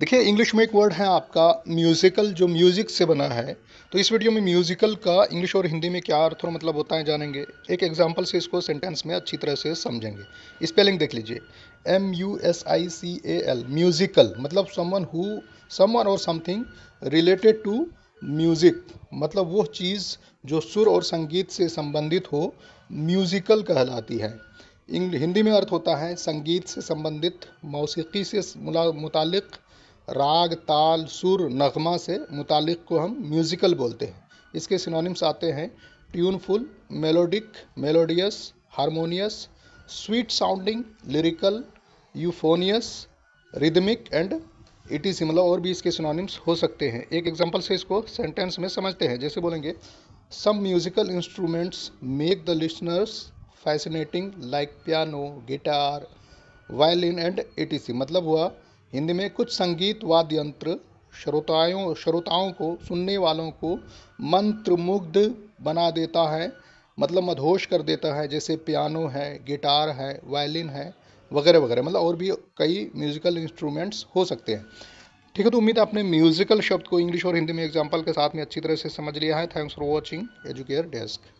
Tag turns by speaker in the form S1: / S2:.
S1: देखिए इंग्लिश में एक वर्ड है आपका म्यूज़िकल जो म्यूज़िक से बना है तो इस वीडियो में म्यूज़िकल का इंग्लिश और हिंदी में क्या अर्थ और मतलब होता है जानेंगे एक एग्जांपल से इसको सेंटेंस में अच्छी तरह से समझेंगे स्पेलिंग देख लीजिए M U S I C A L musical मतलब समवन हु समवन और समथिंग रिलेटेड टू म्यूज़िक मतलब वो चीज़ जो सुर और संगीत से संबंधित हो म्यूज़िकल कहलाती है हिंदी में अर्थ होता है संगीत से संबंधित मौसीकी से मुतालिक़ राग ताल सुर नगमा से मुतालिक को हम म्यूज़िकल बोलते हैं इसके सिनोनिम्स आते हैं tuneful melodic melodious harmonious sweet sounding lyrical euphonious rhythmic and it is मतलब और भी इसके सिनोनिम्स हो सकते हैं एक एग्जाम्पल से इसको सेंटेंस में समझते हैं जैसे बोलेंगे some musical instruments make the listeners fascinating like piano guitar violin and ई मतलब हुआ हिंदी में कुछ संगीत वाद्य यंत्र श्रोताओं श्रोताओं को सुनने वालों को मंत्रमुग्ध बना देता है मतलब मधोश कर देता है जैसे पियानो है गिटार है वायलिन है वगैरह वगैरह मतलब और भी कई म्यूज़िकल इंस्ट्रूमेंट्स हो सकते हैं ठीक है तो उम्मीद आपने म्यूज़िकल शब्द को इंग्लिश और हिंदी में एग्जाम्पल के साथ में अच्छी तरह से समझ लिया है thanks for watching Educare desk